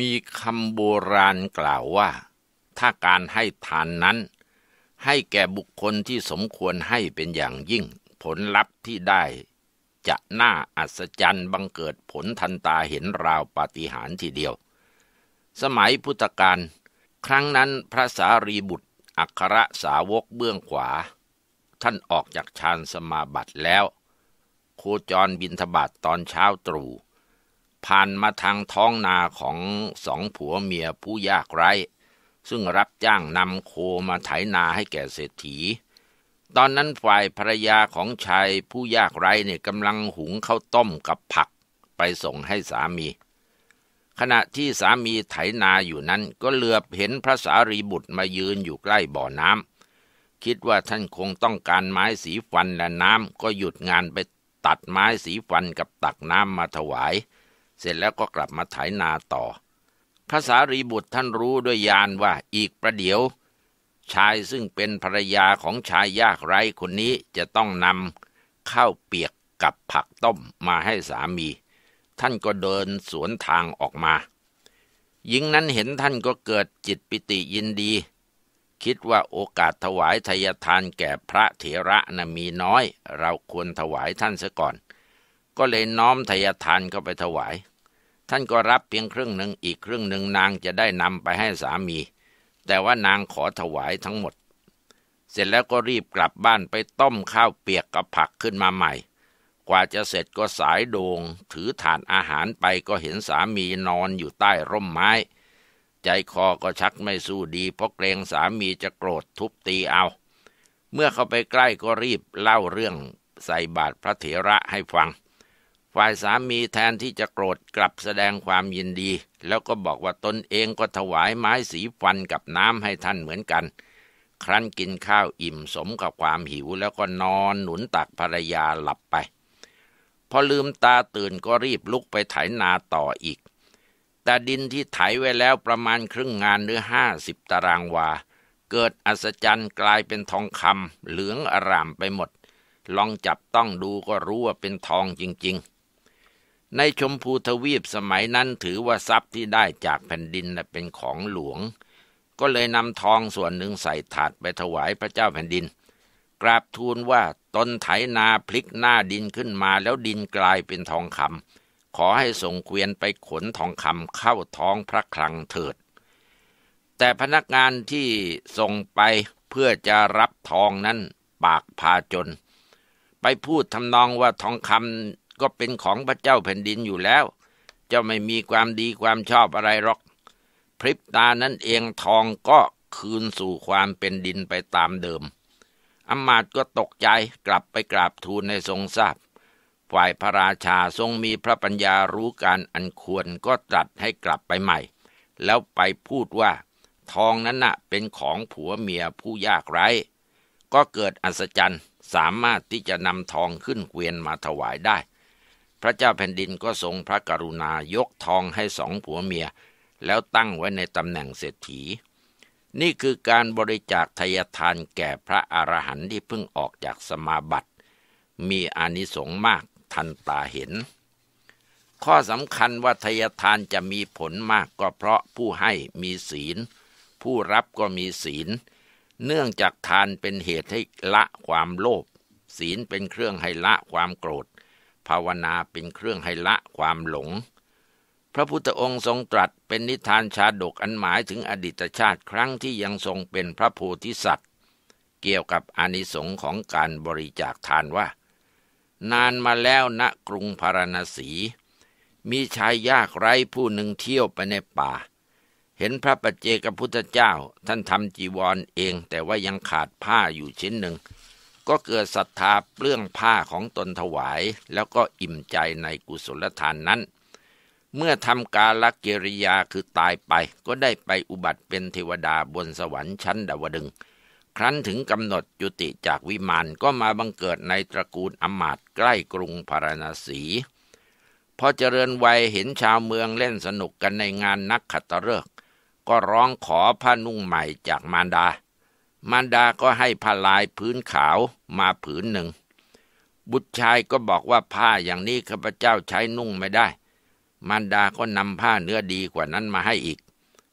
มีคำโบราณกล่าวว่า ถ้าการให้ทานนั้น ให้แก่บุคคลที่สมควรให้เป็นอย่างยิ่งผลลัพธ์ที่ได้ จะน่าอัศจรรย์บังเกิดผลทันตาเห็นราวปาฏิหาริย์ทีเดียว สมัยพุทธกาลครั้งนั้นพระสารีบุตรอัครสาวกเบื้องขวา ท่านออกจากฌานสมาบัติแล้ว โคจรบินทบาทตอนเช้าตรู่ผ่านมาทางท้องนาของสองผัวเมียผู้ยากไร้ ซึ่งรับจ้างนำโคมาไถนาให้แก่เศรษฐี ตอนนั้นฝ่ายภรรยาของชายผู้ยากไร้เนี่ยกำลังหุงข้าวต้มกับผักไปส่งให้สามี ขณะที่สามีไถนาอยู่นั้นก็เหลือบเห็นพระสารีบุตรมายืนอยู่ใกล้บ่อน้ำ คิดว่าท่านคงต้องการไม้สีฟันและน้ำ ก็หยุดงานไปตัดไม้สีฟันกับตักน้ำมาถวายเสร็จแล้วก็กลับมาไถานาต่อ ภาษารีบุตรท่านรู้ด้วยญาณว่าอีกประเดี๋ยว ชายซึ่งเป็นภรรยาของชายยากไร้คนนี้จะต้องนำข้าวเปียกกับผักต้มมาให้สามี ท่านก็เดินสวนทางออกมาหญิงนั้นเห็นท่านก็เกิดจิตปิติยินดี คิดว่าโอกาสถวายทายทานแก่พระเถระนะมีน้อย เราควรถวายท่านซะก่อน ก็เลยน้อมทายทานเข้าไปถวายท่านก็รับเพียงครึ่งหนึ่งอีกครึ่งหนึ่งนางจะได้นำไปให้สามี แต่ว่านางขอถวายทั้งหมด เสร็จแล้วก็รีบกลับบ้านไปต้มข้าวเปียกกับผักขึ้นมาใหม่ กว่าจะเสร็จก็สายโดงงถือถาดอาหารไปก็เห็นสามีนอนอยู่ใต้ร่มไม้ ใจคอก็ชักไม่สู้ดีเพราะเกรงสามีจะโกรธทุบตีเอา เมื่อเข้าไปใกล้ก็รีบเล่าเรื่องใส่บาตรพระเถระให้ฟังฝ่ายสามีแทนที่จะโกรธกลับแสดงความยินดี แล้วก็บอกว่าตนเองก็ถวายไม้สีฟันกับน้ำให้ท่านเหมือนกัน ครั้นกินข้าวอิ่มสมกับความหิวแล้วก็นอนหนุนตักภรรยาหลับไป พอลืมตาตื่นก็รีบลุกไปไถนาต่ออีก แต่ดินที่ไถไว้แล้วประมาณครึ่งงานหรือห้าสิบตารางวา เกิดอัศจรรย์กลายเป็นทองคำเหลืองอร่ามไปหมด ลองจับต้องดูก็รู้ว่าเป็นทองจริง ๆในชมพูทวีปสมัยนั้นถือว่าทรัพย์ที่ได้จากแผ่นดินเป็นของหลวง ก็เลยนำทองส่วนหนึ่งใส่ถาดไปถวายพระเจ้าแผ่นดิน กราบทูลว่าตนไถนาพลิกหน้าดินขึ้นมาแล้วดินกลายเป็นทองคำขอให้ส่งเกวียนไปขนทองคำเข้าท้องพระคลังเถิด แต่พนักงานที่ส่งไปเพื่อจะรับทองนั้นปากพาจน ไปพูดทำนองว่าทองคำก็เป็นของพระเจ้าแผ่นดินอยู่แล้ว เจ้าไม่มีความดีความชอบอะไรหรอก พริบตานั้นเองทองก็คืนสู่ความเป็นดินไปตามเดิมอมาตย์ก็ตกใจกลับไปกราบทูลในทรงทราบ ฝ่ายพระราชาทรงมีพระปัญญารู้การอันควรก็ตรัสให้กลับไปใหม่ แล้วไปพูดว่า ทองนั้นน่ะเป็นของผัวเมียผู้ยากไร้ ก็เกิดอัศจรรย์สามารถที่จะนำทองขึ้นเกวียนมาถวายได้พระเจ้าแผ่นดินก็ทรงพระกรุณา ยกทองให้สองผัวเมีย แล้วตั้งไว้ในตำแหน่งเศรษฐีนี่คือการบริจาคทยทานแก่พระอรหันต์ที่เพิ่งออกจากสมาบัติ มีอานิสงส์มากทันตาเห็น ข้อสำคัญว่าทยทานจะมีผลมากก็เพราะผู้ให้มีศีล ผู้รับก็มีศีล เนื่องจากทานเป็นเหตุให้ละความโลภศีลเป็นเครื่องให้ละความโกรธภาวนาเป็นเครื่องให้ละความหลง พระพุทธองค์ทรงตรัสเป็นนิทานชาดกอันหมายถึงอดีตชาติครั้งที่ยังทรงเป็นพระโพธิสัตว์เกี่ยวกับอานิสงค์ของการบริจาคทานว่า นานมาแล้วณกรุงพาราณสี มีชายยากไร้ผู้หนึ่งเที่ยวไปในป่า เห็นพระปัจเจกพุทธเจ้าท่านทำจีวรเองแต่ว่ายังขาดผ้าอยู่ชิ้นหนึ่งก็เกิดศรัทธาเปลื้องผ้าของตนถวาย แล้วก็อิ่มใจในกุศลทานนั้น เมื่อทำกาลกิริยาคือตายไป ก็ได้ไปอุบัติเป็นเทวดาบนสวรรค์ชั้นดาวดึง ครั้นถึงกำหนดจุติจากวิมานก็มาบังเกิดในตระกูลอมาตใกล้กรุงพาราณสี พอเจริญวัยเห็นชาวเมืองเล่นสนุกกันในงานนักขัตฤกษ์ก็ร้องขอผ้านุ่งใหม่จากมารดามารดาก็ให้ผ้าลายพื้นขาวมาผืนหนึ่ง บุตรชายก็บอกว่าผ้าอย่างนี้ข้าพเจ้าใช้นุ่งไม่ได้ มารดาก็นำผ้าเนื้อดีกว่านั้นมาให้อีก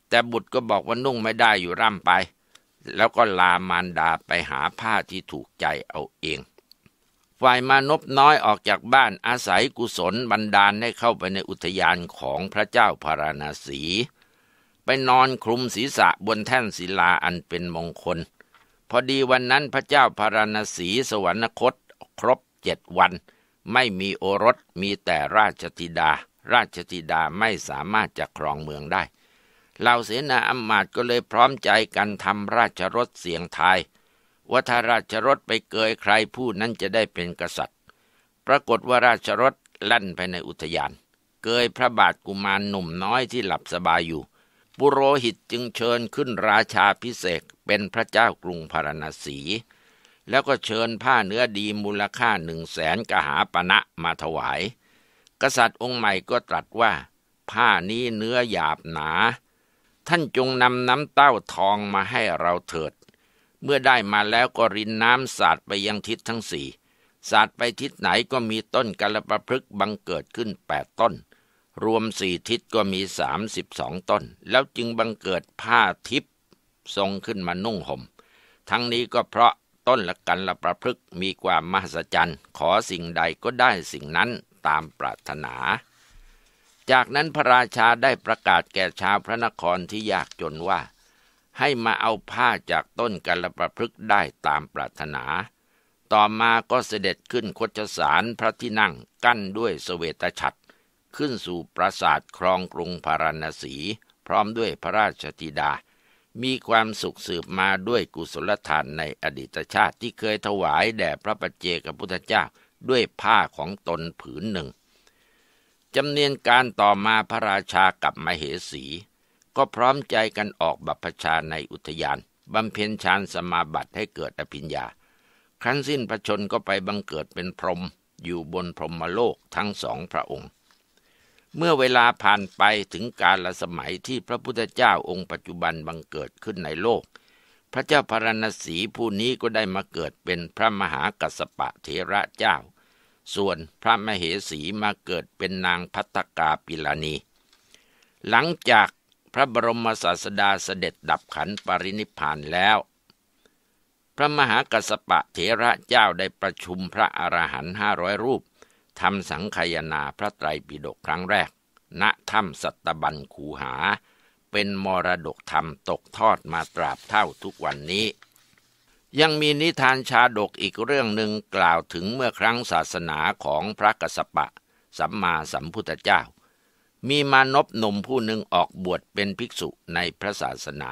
แต่บุตรก็บอกว่านุ่งไม่ได้อยู่ร่ำไป แล้วก็ลามารดาไปหาผ้าที่ถูกใจเอาเอง ฝ่ายมานพน้อยออกจากบ้านอาศัยกุศลบันดาลให้เข้าไปในอุทยานของพระเจ้าพาราณสีไปนอนคลุมศีรษะบนแท่นศิลาอันเป็นมงคลพอดีวันนั้นพระเจ้าพารณสีสวรรคต ครบเจ็ดวัน ไม่มีโอรสมีแต่ราชธิดาราชธิดาไม่สามารถจะครองเมืองได้ เหล่าเสนาอัมาตย์ก็เลยพร้อมใจกันทำราชรถเสียงทาย ว่าถ้าราชรถไปเกยใครผู้นั้นจะได้เป็นกษัตริย์ ปรากฏว่าราชรถลั่นไปในอุทยาน เกยพระบาทกุมารหนุ่มน้อยที่หลับสบายอยู่ปุโรหิตจึงเชิญขึ้นราชาพิเศษเป็นพระเจ้ากรุงพาราณสี แล้วก็เชิญผ้าเนื้อดีมูลค่าหนึ่งแสนกหาปณะมาถวาย กษัตริย์องค์ใหม่ก็ตรัสว่าผ้านี้เนื้อหยาบหนา ท่านจงนำน้ำเต้าทองมาให้เราเถิด เมื่อได้มาแล้วก็รินน้ำสาดไปยังทิศทั้งสี่สาดไปทิศไหนก็มีต้นกระประพฤกบังเกิดขึ้นแปดต้นรวมสี่ทิศก็มีสามสิบสองต้น แล้วจึงบังเกิดผ้าทิพย์ทรงขึ้นมานุ่งหม่มทั้งนี้ก็เพราะต้นละกันละประพฤกมีความมหัศจรรย์ขอสิ่งใดก็ได้สิ่งนั้นตามปรารถนา จากนั้นพระราชาได้ประกาศแก่ชาวพระนครที่ยากจนว่า ให้มาเอาผ้าจากต้นกันละประพฤกได้ตามปรารถนา ต่อมาก็เสด็จขึ้นคชสารพระที่นั่งกั้นด้วยสเสวตฉัตรขึ้นสู่ปราสาทครองกรุงพาราณสี พร้อมด้วยพระราชธิดา มีความสุขสืบมาด้วยกุศลทานในอดีตชาติ ที่เคยถวายแด่พระปัจเจกพุทธเจ้าด้วยผ้าของตนผืนหนึ่ง จำเนียนการต่อมาพระราชากับมเหสี ก็พร้อมใจกันออกบัพชาในอุทยานบำเพ็ญฌานสมาบัติให้เกิดอภิญญา ครั้นสิ้นพระชนก็ไปบังเกิดเป็นพรหมอยู่บนพรหมโลกทั้งสองพระองค์เมื่อเวลาผ่านไปถึงกาลสมัยที่พระพุทธเจ้าองค์ปัจจุบันบังเกิดขึ้นในโลก พระเจ้าพรณสีผู้นี้ก็ได้มาเกิดเป็นพระมหากัสปะเถระเจ้า ส่วนพระมเหสีมาเกิดเป็นนางพัตกาปิลานีหลังจากพระบรมศาสดาเสด็จดับขันปรินิพานแล้ว พระมหากัสปะเถระเจ้าได้ประชุมพระอรหันต์ห้าร้อยรูปทำสังขายนาพระไตรปิฎกครั้งแรก ณ ถ้ำสัตบัญคูหา เป็นมรดกธรรมตกทอดมาตราบเท่าทุกวันนี้ ยังมีนิทานชาดกอีกเรื่องหนึ่งกล่าวถึงเมื่อครั้งศาสนาของพระกสปะ สัมมาสัมพุทธเจ้า มีมานพหนุ่มผู้หนึ่งออกบวชเป็นภิกษุในพระศาสนา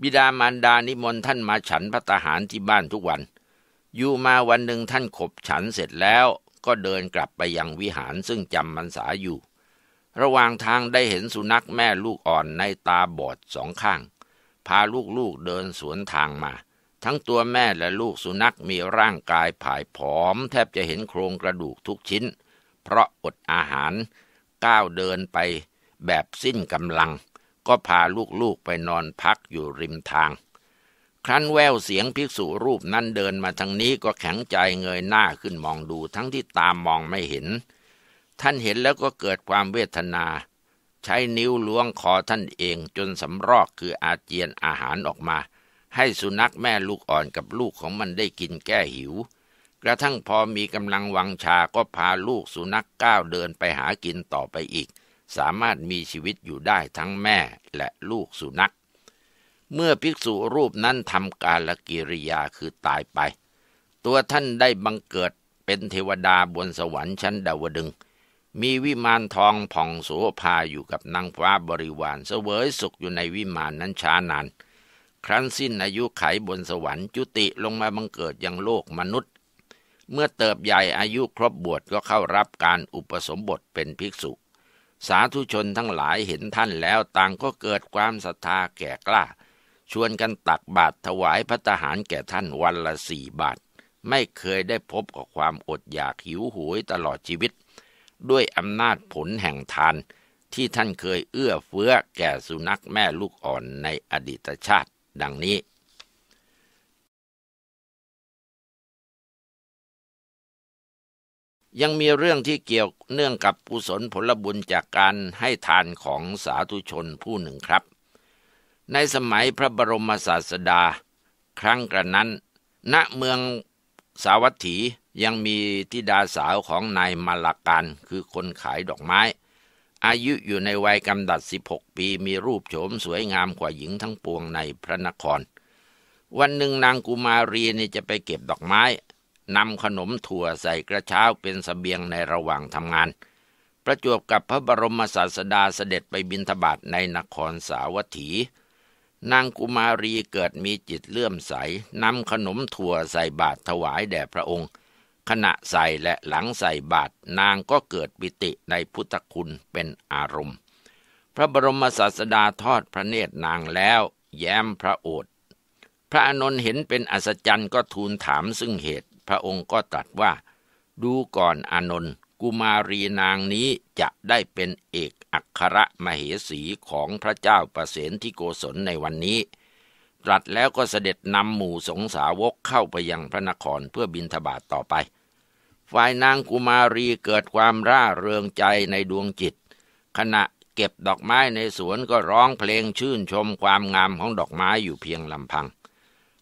บิดามารดานิมนต์ท่านมาฉันพระตาหารที่บ้านทุกวัน อยู่มาวันหนึ่งท่านขบฉันเสร็จแล้วก็เดินกลับไปยังวิหารซึ่งจำมันษาอยู่ ระหว่างทางได้เห็นสุนัขแม่ลูกอ่อนในตาบอดสองข้าง พาลูกๆเดินสวนทางมา ทั้งตัวแม่และลูกสุนัขมีร่างกายผายผอมแทบจะเห็นโครงกระดูกทุกชิ้น เพราะอดอาหาร ก้าวเดินไปแบบสิ้นกำลัง ก็พาลูกๆไปนอนพักอยู่ริมทางครั้นแววเสียงภิกษุรูปนั้นเดินมาทางนี้ก็แข็งใจเงยหน้าขึ้นมองดูทั้งที่ตามมองไม่เห็น ท่านเห็นแล้วก็เกิดความเวทนา ใช้นิ้วล้วงคอท่านเองจนสำรอกคืออาเจียนอาหารออกมา ให้สุนัขแม่ลูกอ่อนกับลูกของมันได้กินแก้หิว กระทั่งพอมีกำลังวังชาก็พาลูกสุนัขก้าวเดินไปหากินต่อไปอีก สามารถมีชีวิตอยู่ได้ทั้งแม่และลูกสุนัขเมื่อภิกษุรูปนั้นทำกาลกิริยาคือตายไป ตัวท่านได้บังเกิดเป็นเทวดาบนสวรรค์ชั้นดาวดึง มีวิมานทองผ่องโสภาอยู่กับนางฟ้าบริวาร เสวยสุขอยู่ในวิมานนั้นช้านาน ครั้นสิ้นอายุไขบนสวรรค์จุติลงมาบังเกิดยังโลกมนุษย์ เมื่อเติบใหญ่อายุครบบวชก็เข้ารับการอุปสมบทเป็นภิกษุ สาธุชนทั้งหลายเห็นท่านแล้วต่างก็เกิดความศรัทธาแก่กล้าชวนกันตักบาตรถวายพระทหารแก่ท่านวันละสี่บาท ไม่เคยได้พบกับความอดอยากหิวโหวยตลอดชีวิต ด้วยอำนาจผลแห่งทานที่ท่านเคยเอื้อเฟื้อแก่สุนัขแม่ลูกอ่อนในอดีตชาติดังนี้ ยังมีเรื่องที่เกี่ยวเนื่องกับกุศลผลบุญจากการให้ทานของสาธุชนผู้หนึ่งครับในสมัยพระบรมศาสดาครั้งกระนั้น ณเมืองสาวัตถียังมีทิดาสาวของนายมาลาการคือคนขายดอกไม้ อายุอยู่ในวัยกำดัด16 ปีมีรูปโฉมสวยงามกว่าหญิงทั้งปวงในพระนคร วันหนึ่งนางกุมารีนี่จะไปเก็บดอกไม้นำขนมถั่วใส่กระเช้าเป็นสเสบียงในระหว่างทำงาน ประจวบกับพระบรมศาสดาเสด็จไปบิณฑบาตในนครสาวัตถีนางกุมารีเกิดมีจิตเลื่อมใส นำขนมถั่วใส่บาตรถวายแด่พระองค์ ขณะใส่และหลังใส่บาตรนางก็เกิดปิติในพุทธคุณเป็นอารมณ์ พระบรมศาสดาทอดพระเนตรนางแล้ว แย้มพระโอษฐ์พระอนนท์เห็นเป็นอัศจรรย์ก็ทูลถามซึ่งเหตุ พระองค์ก็ตรัสว่าดูก่อนอนนท์กุมารีนางนี้จะได้เป็นเอกอัครมเหสี ของพระเจ้าประเสนที่โกศลในวันนี้ ตรัสแล้วก็เสด็จนำหมู่สงสาวกเข้าไปยังพระนครเพื่อบินทบาทต่อไป ฝ่ายนางกุมารีเกิดความร่าเริงใจในดวงจิต ขณะเก็บดอกไม้ในสวนก็ร้องเพลงชื่นชมความงามของดอกไม้อยู่เพียงลำพัง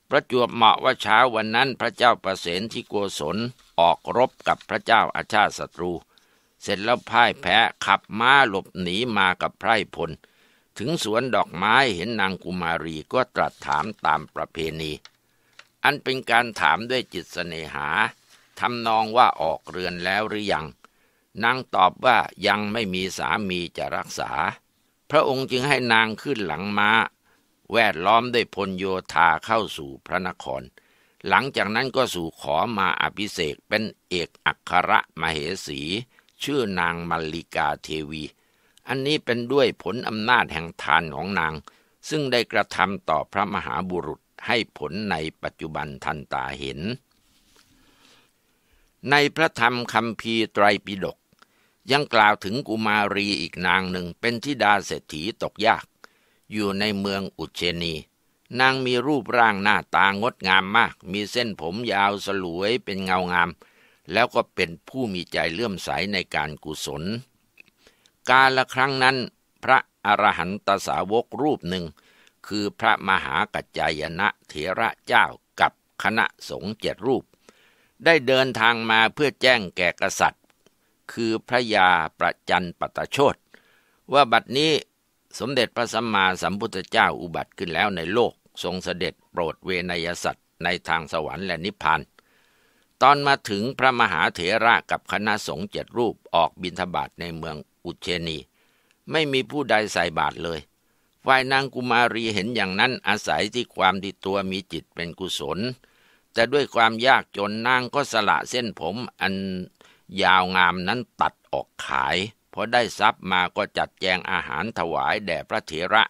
ประจวบเหมาะว่าเช้าวันนั้นพระเจ้าประเสนที่โกศลออกรบกับพระเจ้าอาชาติศัตรู เสร็จแล้วพ่ายแพ้ ขับม้าหลบหนีมากับไพรพล ถึงสวนดอกไม้เห็นนางกุมารีก็ตรัสถามตามประเพณี อันเป็นการถามด้วยจิตเสนหาทำนองว่าออกเรือนแล้วหรือยัง นางตอบว่ายังไม่มีสามีจะรักษา พระองค์จึงให้นางขึ้นหลังมา้า แวดล้อมด้วยพลโยธาเข้าสู่พระนครหลังจากนั้นก็สู่ขอมาอภิเศกเป็นเอกอัครมเหสี ชื่อนางมัลลิกาเทวี อันนี้เป็นด้วยผลอำนาจแห่งทานของนาง ซึ่งได้กระทำต่อพระมหาบุรุษให้ผลในปัจจุบันทันตาเห็น ในพระธรรมคำพีไตรปิฎกยังกล่าวถึงกุมารีอีกนางหนึ่งเป็นทิดาเศรษฐีตกยาก อยู่ในเมืองอุเชนีนางมีรูปร่างหน้าตางดงามมาก มีเส้นผมยาวสลวยเป็นเงางาม แล้วก็เป็นผู้มีใจเลื่อมใสในการกุศล กาลครั้งนั้น พระอรหันตสาวกรูปหนึ่ง คือพระมหากัจจายนะเถระเจ้ากับคณะสงฆ์เจ็ดรูป ได้เดินทางมาเพื่อแจ้งแก่กษัตริย์ คือพระยาประจันปตโชตว่าบัดนี้สมเด็จพระสัมมาสัมพุทธเจ้าอุบัติขึ้นแล้วในโลกทรงเสด็จโปรดเวนยสัตว์ในทางสวรรค์และนิพพาน ตอนมาถึงพระมหาเถระกับคณะสงฆ์เจ็ดรูปออกบิณฑบาตในเมืองอุเชนี ไม่มีผู้ใดใส่บาตรเลย ฝ่ายนางกุมารีเห็นอย่างนั้นอาศัยที่ความที่ตัวมีจิตเป็นกุศล แต่ด้วยความยากจนนางก็สละเส้นผม อันยาวงามนั้นตัดออกขายพอได้ทรัพย์มาก็จัดแจงอาหารถวายแด่พระเถระ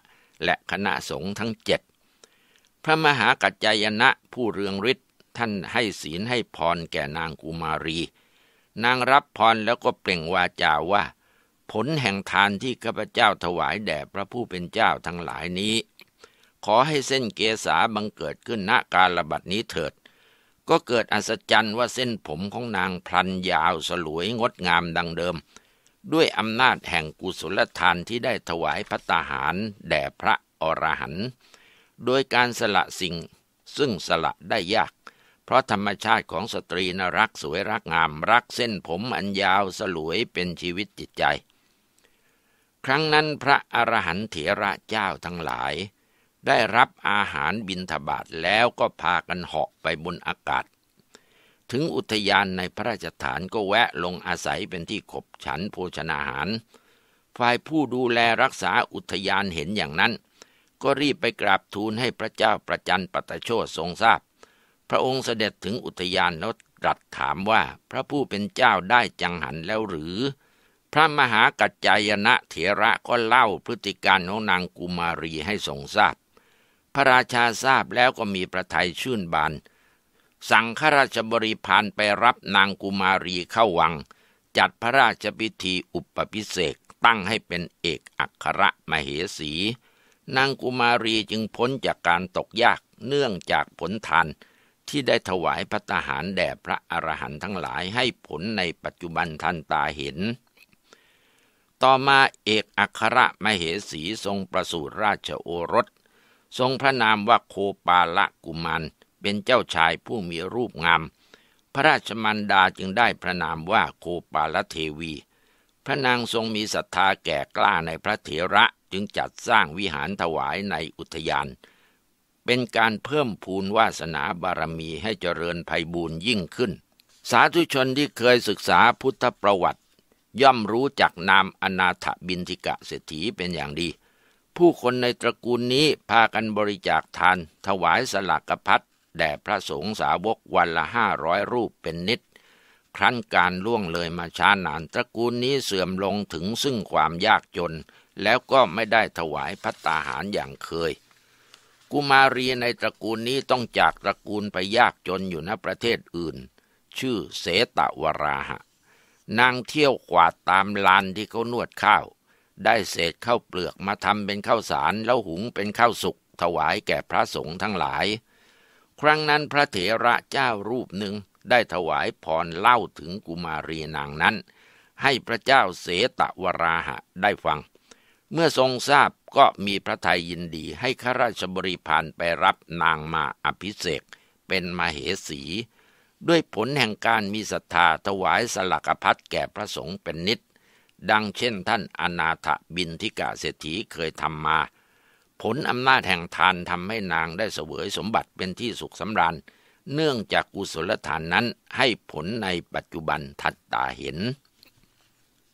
และคณะสงฆ์ทั้งเจ็ดพระมหากัจจายนะผู้เรืองฤทธิ์ท่านให้ศีลให้พรแก่นางกุมารี นางรับพรแล้วก็เปล่งวาจาว่า ผลแห่งทานที่ข้าพเจ้าถวายแด่พระผู้เป็นเจ้าทั้งหลายนี้ ขอให้เส้นเกษาบังเกิดขึ้นณการระบัดนี้เถิด ก็เกิดอัศจรรย์ว่าเส้นผมของนางพลันยาวสลวยงดงามดังเดิม ด้วยอำนาจแห่งกุศลทานที่ได้ถวายพัตาหาร แด่พระอรหันต์โดยการสละสิ่งซึ่งสละได้ยาก เพราะธรรมชาติของสตรีนรักสวยรักงามรักเส้นผมอันยาวสลวยเป็นชีวิตจิตใจ ครั้งนั้นพระอรหันต์เถระเจ้าทั้งหลาย ได้รับอาหารบินทบาทแล้วก็พากันเหาะไปบนอากาศ ถึงอุทยานในพระราชฐานก็แวะลงอาศัยเป็นที่ขบฉันโภชนาหาร ฝ่ายผู้ดูแลรักษาอุทยานเห็นอย่างนั้นก็รีบไปกราบทูลให้พระเจ้าประจันปัตโชตทรงทราบพพระองค์เสด็จถึงอุทยานแล้วรัสถามว่าพระผู้เป็นเจ้าได้จังหันแล้วหรือ พระมหากัจจายนะเถระก็เล่าพฤติการของนางกุมารีให้ทรงทราบ พระราชาทราบแล้วก็มีประทัยชื่นบาน สั่งข้าราชบริพารไปรับนางกุมารีเข้าวัง จัดพระราชพิธีอุปปิเศกตั้งให้เป็นเอกอัครมเหสีนางกุมารีจึงพ้นจากการตกยากเนื่องจากผลทานที่ได้ถวายพระตาหารแด่พระอรหันต์ทั้งหลายให้ผลในปัจจุบันทันตาเห็น ต่อมาเอกอัครมเหสีทรงประสูติราชโอรส ทรงพระนามว่าโคปาละกุมารเป็นเจ้าชายผู้มีรูปงาม พระราชมันดาจึงได้พระนามว่าโคปาละเทวี พระนางทรงมีศรัทธาแก่กล้าในพระเถระจึงจัดสร้างวิหารถวายในอุทยาน เป็นการเพิ่มพูนวาสนาบารมีให้เจริญภัยบูญยิ่งขึ้น สาธุชนที่เคยศึกษาพุทธประวัติ ย่อมรู้จักนามอนาถบินทิกะเศรษฐีเป็นอย่างดี ผู้คนในตระกูลนี้พากันบริจาคทานถวายสลักพัดแด่พระสงฆ์สาวกวันละห้าร้อยรูปเป็นนิดครั้นการล่วงเลยมาช้านานตระกูลนี้เสื่อมลงถึงซึ่งความยากจนแล้วก็ไม่ได้ถวายพัตตาหารอย่างเคย กุมารีในตระกูลนี้ต้องจากตระกูลไปยากจนอยู่ณประเทศอื่น ชื่อเสตะวราหะ นางเที่ยวขวาดตามลานที่เขานวดข้าว ได้เศษข้าวเปลือกมาทำเป็นข้าวสารแล้วหุงเป็นข้าวสุกถวายแก่พระสงฆ์ทั้งหลาย ครั้งนั้นพระเถระเจ้ารูปหนึ่งได้ถวายพรเล่าถึงกุมารีนางนั้น ให้พระเจ้าเสตวราหะได้ฟัง เมื่อทรงทราบก็มีพระทัยยินดีให้ข้าราชบริพารไปรับนางมาอภิเษกเป็นมาเหสี ด้วยผลแห่งการมีศรัทธาถวายสลักพัดแก่พระสงฆ์เป็นนิด ดังเช่นท่านอนาถบินทิกาเศรษฐีเคยทำมา ผลอำนาจแห่งทานทำให้นางได้เสวยสมบัติเป็นที่สุขสำราญเนื่องจากกุศลทานนั้นให้ผลในปัจจุบันทัดตาเห็น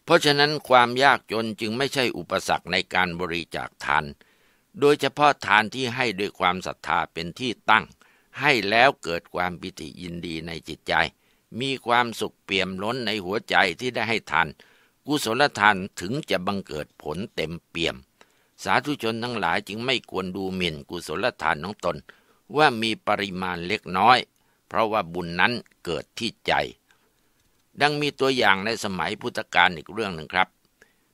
เพราะฉะนั้นความยากจนจึงไม่ใช่อุปสรรคในการบริจาคทาน โดยเฉพาะทานที่ให้ด้วยความศรัทธาเป็นที่ตั้ง ให้แล้วเกิดความปิติยินดีในจิตใจ มีความสุขเปี่ยมล้นในหัวใจที่ได้ให้ทาน กุศลทานถึงจะบังเกิดผลเต็มเปี่ยม สาธุชนทั้งหลายจึงไม่ควรดูหมิ่นกุศลทานของตนว่ามีปริมาณเล็กน้อย เพราะว่าบุญนั้นเกิดที่ใจ ดังมีตัวอย่างในสมัยพุทธกาลอีกเรื่องหนึ่งครับ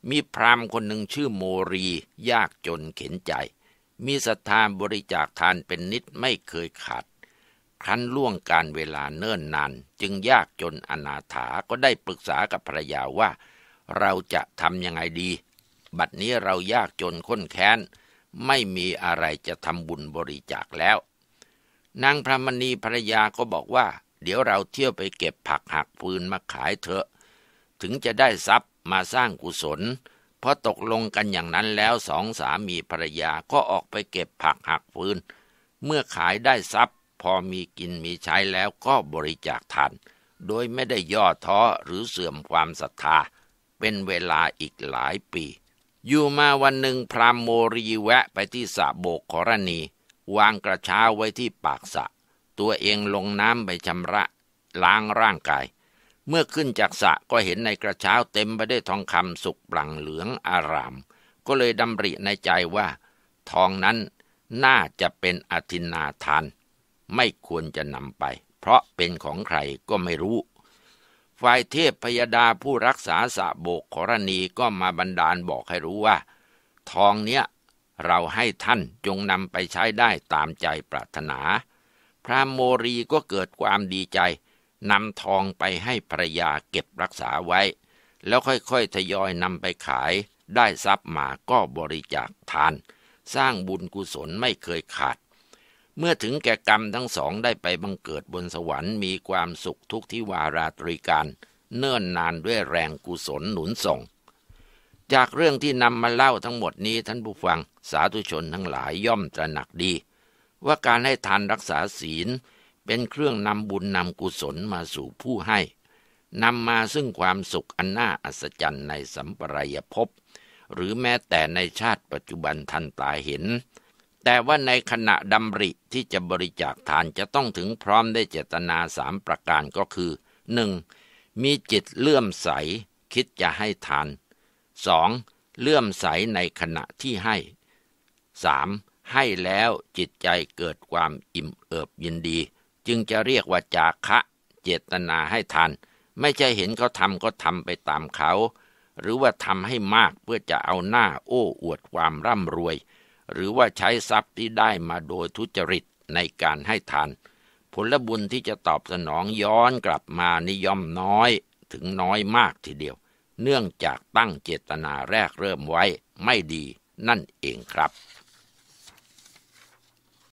มีพราหมณ์คนหนึ่งชื่อโมรียากจนเข็นใจ มีศรัทธาบริจาคทานเป็นนิดไม่เคยขาด ครั้นล่วงการเวลาเนิ่นนานจึงยากจนอนาถาก็ได้ปรึกษากับภรรยาว่า เราจะทำยังไงดี บัดนี้เรายากจนข้นแค้น ไม่มีอะไรจะทำบุญบริจาคแล้วนางพระมณีภรรยาก็บอกว่า เดี๋ยวเราเที่ยวไปเก็บผักหักฟืนมาขายเถอะ ถึงจะได้ทรัพย์มาสร้างกุศลพอตกลงกันอย่างนั้นแล้วสองสามีภรรยาก็ออกไปเก็บผักหักฟืนเมื่อขายได้ทรัพย์ พอมีกินมีใช้แล้วก็บริจาคทาน โดยไม่ได้ย่อท้อหรือเสื่อมความศรัทธา เป็นเวลาอีกหลายปีอยู่มาวันหนึ่งพรามโมรีแวะไปที่สระโบกขรณีวางกระเช้าไว้ที่ปากสะ ตัวเองลงน้ำไปชำระล้างร่างกาย เมื่อขึ้นจากสะก็เห็นในกระเช้าเต็มไปด้วยทองคำสุกปลังเหลืองอาราม ก็เลยดำริในใจว่า ทองนั้นน่าจะเป็นอธินาทาน ไม่ควรจะนำไป เพราะเป็นของใครก็ไม่รู้ ฝ่ายเทพพยดาผู้รักษาสะโบกขรณีก็มาบันดาลบอกให้รู้ว่า ทองเนี้ยเราให้ท่านจงนำไปใช้ได้ตามใจปรารถนา พระโมรีก็เกิดความดีใจนำทองไปให้ภรยาเก็บรักษาไว้ แล้วค่อยๆทยอยนำไปขาย ได้ทรัพย์มาก็บริจาคทาน สร้างบุญกุศลไม่เคยขาด เมื่อถึงแก่กรรมทั้งสองได้ไปบังเกิดบนสวรรค์มีความสุขทุกทิวาราตรีการเนิ่นนานด้วยแรงกุศลหนุนส่งจากเรื่องที่นำมาเล่าทั้งหมดนี้ ท่านผู้ฟัง สาธุชนทั้งหลายย่อมตระหนักดี ว่าการให้ทานรักษาศีลเป็นเครื่องนำบุญนำกุศลมาสู่ผู้ให้นำมาซึ่งความสุขอันน่าอัศจรรย์ในสัมปรายภพหรือแม้แต่ในชาติปัจจุบันทันตาเห็น แต่ว่าในขณะดำริที่จะบริจาคทานจะต้องถึงพร้อมได้เจตนาสามประการก็คือ 1. มีจิตเลื่อมใสคิดจะให้ทาน 2. เลื่อมใสในขณะที่ให้ 3. ให้แล้วจิตใจเกิดความอิ่มเอิบยินดี จึงจะเรียกว่าจาคะเจตนาให้ทาน ไม่ใช่เห็นเขาทำก็ทำไปตามเขา หรือว่าทำให้มากเพื่อจะเอาหน้าโอ้อวดความร่ำรวย หรือว่าใช้ทรัพย์ที่ได้มาโดยทุจริตในการให้ทาน ผลบุญที่จะตอบสนองย้อนกลับมานิยมน้อยถึงน้อยมากทีเดียวเนื่องจากตั้งเจตนาแรกเริ่มไว้ไม่ดี นั่นเองครับ